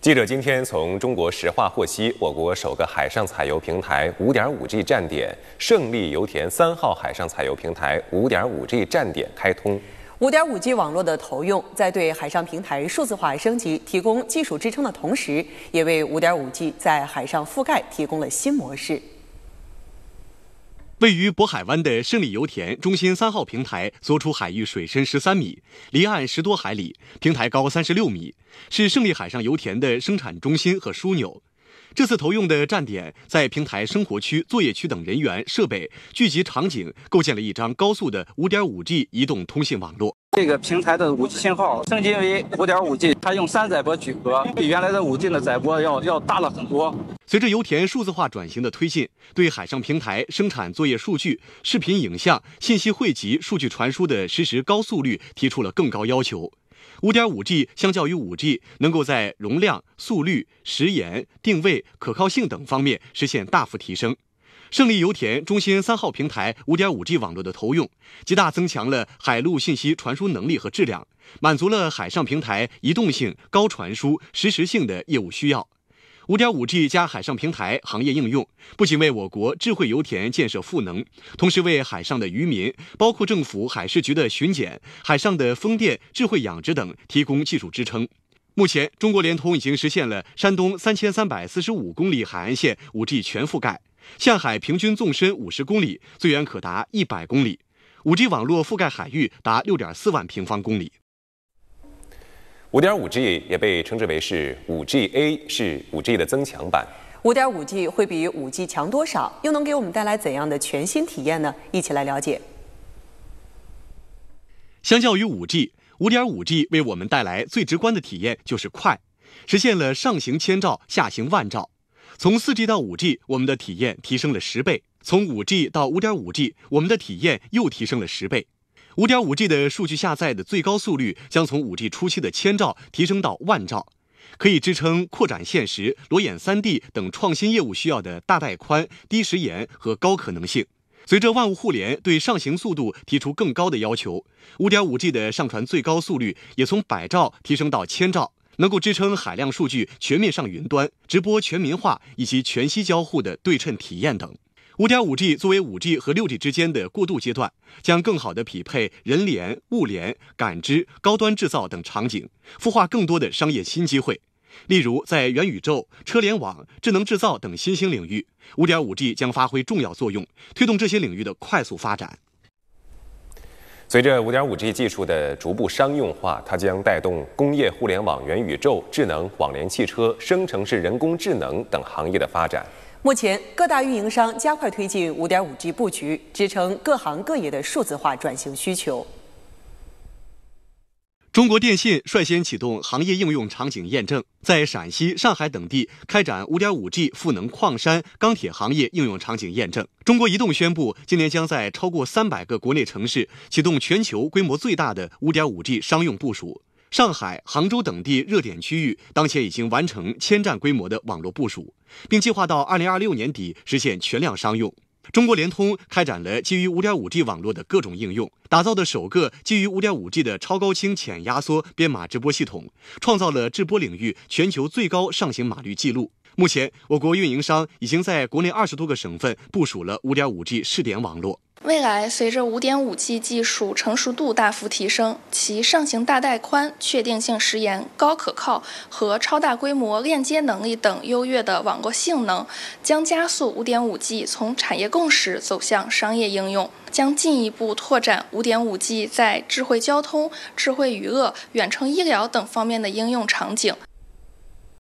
记者今天从中国石化获悉，我国首个海上采油平台 5.5G 站点胜利油田三号海上采油平台 5.5G 站点开通。5.5G 网络的投用，在对海上平台数字化升级提供技术支撑的同时，也为 5.5G 在海上覆盖提供了新模式。位于渤海湾的胜利油田中心三号平台所处海域水深十三米，离岸十多海里，平台高三十六米，是胜利海上油田的生产中心和枢纽。这次投用的站点，在平台生活区、作业区等人员设备聚集场景，构建了一张高速的 5.5G 移动通信网络。这个平台的 5G 信号升级为 5.5G，它用三载波取合，比原来的 5G 的载波要要大了很多。随着油田数字化转型的推进，对海上平台生产作业数据、视频影像、信息汇集、数据传输的实时高速率提出了更高要求。5.5G 相较于 5G，能够在容量、速率、时延、定位、可靠性等方面实现大幅提升。胜利油田中心三号平台 5.5G 网络的投用，极大增强了海陆信息传输能力和质量，满足了海上平台移动性、高传输、实时性的业务需要。5.5G 加海上平台行业应用，不仅为我国智慧油田建设赋能，同时为海上的渔民、包括政府海事局的巡检、海上的风电、智慧养殖等提供技术支撑。目前，中国联通已经实现了山东3345公里海岸线 5G 全覆盖，向海平均纵深50公里，最远可达100公里，5G 网络覆盖海域达6.4万平方公里。五点五 G 也被称之为是五 G A，是五 G 的增强版。五点五 G 会比五 G 强多少？又能给我们带来怎样的全新体验呢？一起来了解。相较于五 G，五点五 G 为我们带来最直观的体验就是快，实现了上行千兆、下行万兆。从四 G 到五 G，我们的体验提升了十倍；从五 G 到五点五 G，我们的体验又提升了十倍。5.5G 的数据下载的最高速率将从 5G 初期的千兆提升到万兆，可以支撑扩展现实、裸眼 3D 等创新业务需要的大带宽、低时延和高可能性。随着万物互联对上行速度提出更高的要求，5.5G 的上传最高速率也从百兆提升到千兆，能够支撑海量数据全面上云端、直播全民化以及全息交互的对称体验等。5.5G 作为 5G 和 6G 之间的过渡阶段，将更好地匹配人联、物联、感知、高端制造等场景，孵化更多的商业新机会。例如，在元宇宙、车联网、智能制造等新兴领域，5.5G 将发挥重要作用，推动这些领域的快速发展。随着 5.5G 技术的逐步商用化，它将带动工业互联网、元宇宙、智能网联汽车、生成式人工智能等行业的发展。目前，各大运营商加快推进 5.5G 布局，支撑各行各业的数字化转型需求。中国电信率先启动行业应用场景验证，在陕西、上海等地开展 5.5G 赋能矿山、钢铁行业应用场景验证。中国移动宣布，今年将在超过三百个国内城市启动全球规模最大的 5.5G 商用部署。上海、杭州等地热点区域，当前已经完成千站规模的网络部署，并计划到二零二六年底实现全量商用。中国联通开展了基于五点五 G 网络的各种应用，打造的首个基于五点五 G 的超高清浅压缩编码直播系统，创造了直播领域全球最高上行码率记录。目前，我国运营商已经在国内二十多个省份部署了 5.5G 试点网络。未来，随着 5.5G 技术成熟度大幅提升，其上行大带宽、确定性时延、高可靠和超大规模链接能力等优越的网络性能，将加速 5.5G 从产业共识走向商业应用，将进一步拓展 5.5G 在智慧交通、智慧娱乐、远程医疗等方面的应用场景。